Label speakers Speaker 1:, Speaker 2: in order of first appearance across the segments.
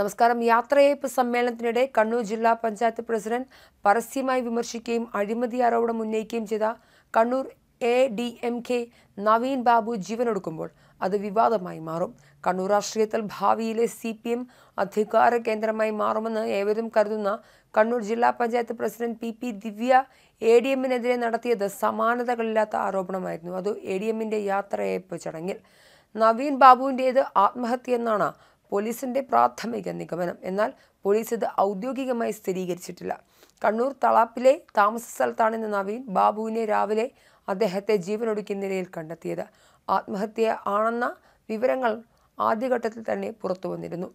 Speaker 1: നമസ്കാരം യാത്രയയപ്പ് സമ്മേളനത്തിനിടെ കണ്ണൂർ ജില്ലാ പഞ്ചായത്ത് പ്രസിഡന്റ് പരസ്യമായി വിമർശിക്കുകയും അഴിമതി ആരോപണം ഉന്നയിക്കുകയും ചെയ്ത Kannur A D M K Naveen Babu ജീവനൊടുക്കുമ്പോൾ അത് വിവാദമായി മാറും കണ്ണൂർ രാഷ്ട്രീയത്തിൽ ഭാവിയിലെ സി പി എം അധികാര കേന്ദ്രമായി മാറുമെന്ന് ഏവരും കരുതുന്ന കണ്ണൂർ ജില്ലാ panchayat president P P Divya A D എമ്മിനെതിരെ നടത്തിയത് സമാനതകളില്ലാത്ത ആരോപണമായിരുന്നു അത് എ ഡി എമ്മിൻ്റെ യാത്രയപ്പ് ചടങ്ങിൽ നവീൻ ബാബുവിൻ്റേത് എന്നാണ് പോലീസിൻ്റെ പ്രാഥമിക നിഗമനം എന്നാൽ പോലീസ് ഇത് ഔദ്യോഗികമായി സ്ഥിരീകരിച്ചിട്ടില്ല കണ്ണൂർ തളാപ്പിലെ താമസ സ്ഥലത്താണെന്ന നവീൻ ബാബുവിനെ രാവിലെ അദ്ദേഹത്തെ ജീവനൊടുക്കിയ നിലയിൽ കണ്ടെത്തിയത് ആത്മഹത്യ ആണെന്ന വിവരങ്ങൾ ആദ്യഘട്ടത്തിൽ തന്നെ പുറത്തു വന്നിരുന്നു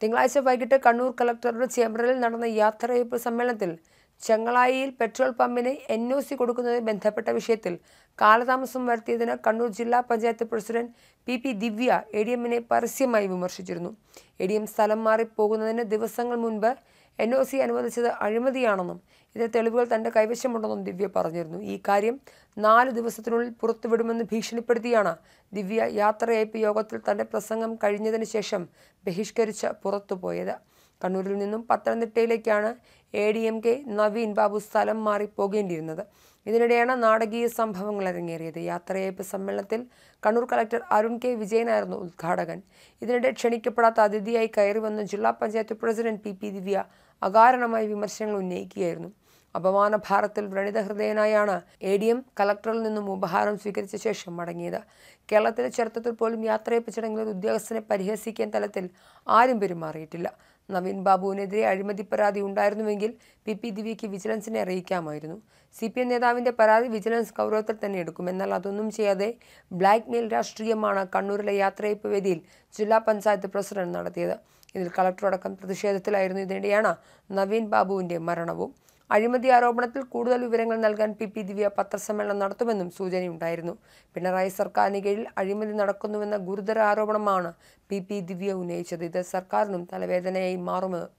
Speaker 1: തിങ്കളാഴ്ച വൈകിട്ട് കണ്ണൂർ കളക്ടറുടെ ചേംബറിൽ നടന്ന യാത്രയപ്പ് സമ്മേളനത്തിൽ ചെങ്ങളായിയിൽ പെട്രോൾ പമ്പിന് എൻ ഒ സി കൊടുക്കുന്നതിന് ബന്ധപ്പെട്ട വിഷയത്തിൽ കാലതാമസം വരുത്തിയതിന് കണ്ണൂർ ജില്ലാ panchayat president P P Divya A D എമ്മിനെ പരസ്യമായി വിമർശിച്ചിരുന്നു എ ഡി എം സ്ഥലം മാറിപ്പോകുന്നതിന് ദിവസങ്ങൾ മുൻപ് എൻ ഒ സി അനുവദിച്ചത് അഴിമതിയാണെന്നും ഇതിന് തെളിവുകൾ തന്റെ കൈവശമുണ്ടെന്നും ദിവ്യ പറഞ്ഞിരുന്നു ഈ കാര്യം നാല് ദിവസത്തിനുള്ളിൽ പുറത്തുവിടുമെന്ന് ഭീഷണിപ്പെടുത്തിയാണ് ദിവ്യ യാത്രയയപ്പ് യോഗത്തിൽ തന്റെ പ്രസംഗം കഴിഞ്ഞതിന് ശേഷം ബഹിഷ്കരിച്ച് പുറത്തുപോയത് കണ്ണൂരിൽ നിന്നും പത്തനംതിട്ടയിലേക്കാണ് A D M K Naveen Babu സ്ഥലം മാറി പോകേണ്ടിയിരുന്നത് ഇതിനിടെയാണ് നാടകീയ സംഭവങ്ങൾ അരങ്ങേറിയത് യാത്രയയപ്പ് സമ്മേളനത്തിൽ കണ്ണൂർ കളക്ടർ അരുൺ കെ വിജയനായിരുന്നു ഉദ്ഘാടകൻ ഇതിനിടെ ക്ഷണിക്കപ്പെടാത്ത അതിഥിയായി കയറി വന്ന ജില്ലാ panchayat president P P Divya അകാരണമായി വിമർശനങ്ങൾ ഉന്നയിക്കുകയായിരുന്നു അപമാന ഭാരത്തിൽ ഹൃദയനായാണ് എ ഡി എം കളക്ടറിൽ നിന്നും ഉപഹാരം സ്വീകരിച്ച ശേഷം മടങ്ങിയത് കേരളത്തിലെ ചരിത്രത്തിൽ പോലും യാത്രയപ്പ് ചടങ്ങിൽ ഉദ്യോഗസ്ഥനെ പരിഹസിക്കാൻ തലത്തിൽ ആരും പെരുമാറിയിട്ടില്ല നവീൻ ബാബുവിനെതിരെ അഴിമതി പരാതി ഉണ്ടായിരുന്നുവെങ്കിൽ പി പി ദിവ്യയ്ക്ക് വിജിലൻസിനെ അറിയിക്കാമായിരുന്നു സി പി എം നേതാവിൻ്റെ പരാതി വിജിലൻസ് ഗൗരവത്തിൽ തന്നെ എടുക്കും എന്നാൽ അതൊന്നും ചെയ്യാതെ ബ്ലാക്ക് മെയിൽ രാഷ്ട്രീയമാണ് കണ്ണൂരിലെ യാത്രയപ്പ് വേദിയിൽ ജില്ലാ പഞ്ചായത്ത് പ്രസിഡന്റ് നടത്തിയത് ഇതിൽ കളക്ടറടക്കം പ്രതിഷേധത്തിലായിരുന്നു ഇതിനിടെയാണ് നവീൻ ബാബുവിൻ്റെ മരണവും അഴിമതി ആരോപണത്തിൽ കൂടുതൽ വിവരങ്ങൾ നൽകാൻ പി പി ദിവ്യ പത്രസമ്മേളനം നടത്തുമെന്നും സൂചനയുണ്ടായിരുന്നു പിണറായി സർക്കാരിന് കീഴിൽ അഴിമതി നടക്കുന്നുവെന്ന ഗുരുതര ആരോപണമാണ് പി പി ദിവ്യ ഉന്നയിച്ചത് ഇത് സർക്കാരിനും തലവേദനയായി മാറുമെന്ന്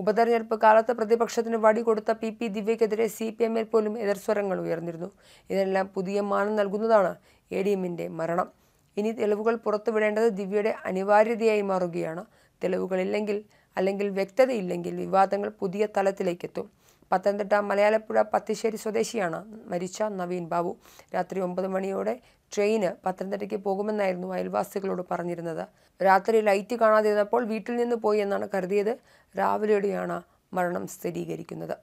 Speaker 1: ഉപതെരഞ്ഞെടുപ്പ് കാലത്ത് പ്രതിപക്ഷത്തിന് വടി കൊടുത്ത പി പി ദിവ്യക്കെതിരെ സി പി എമ്മിൽ പോലും എതിർസ്വരങ്ങൾ ഉയർന്നിരുന്നു ഇതെല്ലാം പുതിയ മാനം നൽകുന്നതാണ് എ ഡി എമ്മിൻ്റെ മരണം ഇനി തെളിവുകൾ പുറത്തുവിടേണ്ടത് ദിവ്യയുടെ അനിവാര്യതയായി മാറുകയാണ് തെളിവുകളില്ലെങ്കിൽ അല്ലെങ്കിൽ വ്യക്തതയില്ലെങ്കിൽ വിവാദങ്ങൾ പുതിയ തലത്തിലേക്കെത്തും പത്തനംതിട്ട മലയാളപ്പുഴ പത്തിശ്ശേരി സ്വദേശിയാണ് മരിച്ച നവീൻ ബാബു രാത്രി ഒമ്പത് മണിയോടെ ട്രെയിന് പത്തനംതിട്ടയ്ക്ക് പോകുമെന്നായിരുന്നു അയൽവാസികളോട് പറഞ്ഞിരുന്നത് രാത്രി ലൈറ്റ് കാണാതിരുന്നപ്പോൾ വീട്ടിൽ നിന്ന് പോയി എന്നാണ് കരുതിയത് രാവിലെയോടെയാണ് മരണം സ്ഥിരീകരിക്കുന്നത്